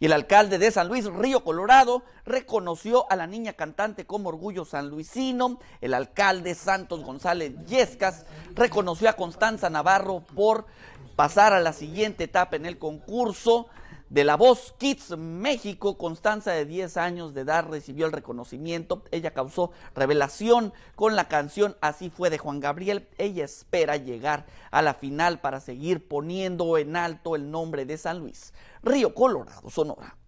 Y el alcalde de San Luis, Río Colorado, reconoció a la niña cantante como orgullo sanluisino. El alcalde Santos González Yescas reconoció a Constanza Navarro por pasar a la siguiente etapa en el concurso de la voz Kids México, Constanza de 10 años de edad recibió el reconocimiento. Ella causó revelación con la canción Así fue de Juan Gabriel. Ella espera llegar a la final para seguir poniendo en alto el nombre de San Luis, Río Colorado, Sonora.